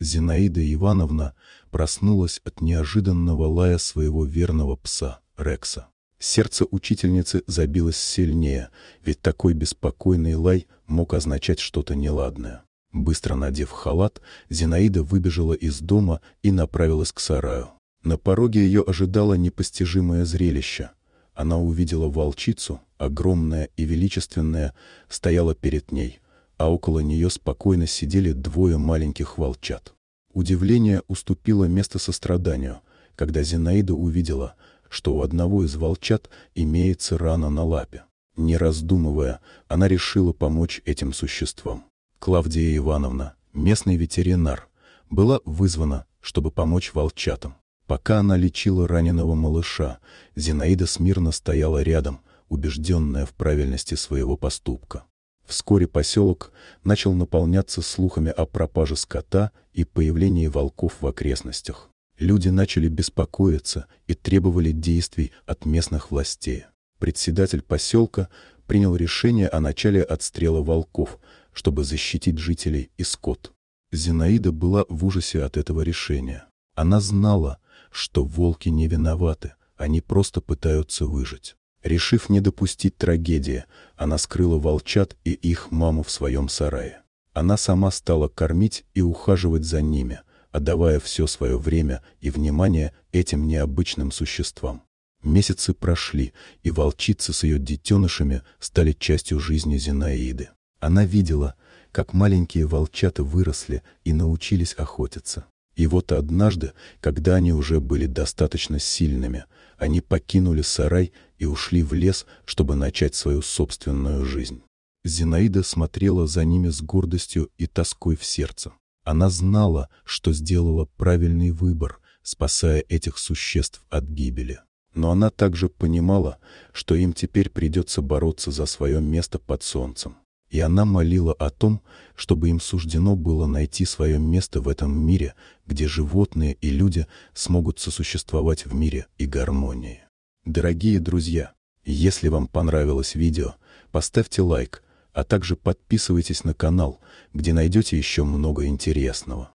Зинаида Ивановна проснулась от неожиданного лая своего верного пса Рекса. Сердце учительницы забилось сильнее, ведь такой беспокойный лай мог означать что-то неладное. Быстро надев халат, Зинаида выбежала из дома и направилась к сараю. На пороге ее ожидало непостижимое зрелище. Она увидела волчицу, огромная и величественная, стояла перед ней — а около нее спокойно сидели двое маленьких волчат. Удивление уступило место состраданию, когда Зинаида увидела, что у одного из волчат имеется рана на лапе. Не раздумывая, она решила помочь этим существам. Клавдия Ивановна, местный ветеринар, была вызвана, чтобы помочь волчатам. Пока она лечила раненого малыша, Зинаида смирно стояла рядом, убежденная в правильности своего поступка. Вскоре поселок начал наполняться слухами о пропаже скота и появлении волков в окрестностях. Люди начали беспокоиться и требовали действий от местных властей. Председатель поселка принял решение о начале отстрела волков, чтобы защитить жителей и скот. Зинаида была в ужасе от этого решения. Она знала, что волки не виноваты, они просто пытаются выжить. Решив не допустить трагедии, она скрыла волчат и их маму в своем сарае. Она сама стала кормить и ухаживать за ними, отдавая все свое время и внимание этим необычным существам. Месяцы прошли, и волчицы с ее детенышами стали частью жизни Зинаиды. Она видела, как маленькие волчата выросли и научились охотиться. И вот однажды, когда они уже были достаточно сильными, они покинули сарай и ушли в лес, чтобы начать свою собственную жизнь. Зинаида смотрела за ними с гордостью и тоской в сердце. Она знала, что сделала правильный выбор, спасая этих существ от гибели. Но она также понимала, что им теперь придется бороться за свое место под солнцем. И она молила о том, чтобы им суждено было найти свое место в этом мире, где животные и люди смогут сосуществовать в мире и гармонии. Дорогие друзья, если вам понравилось видео, поставьте лайк, а также подписывайтесь на канал, где найдете еще много интересного.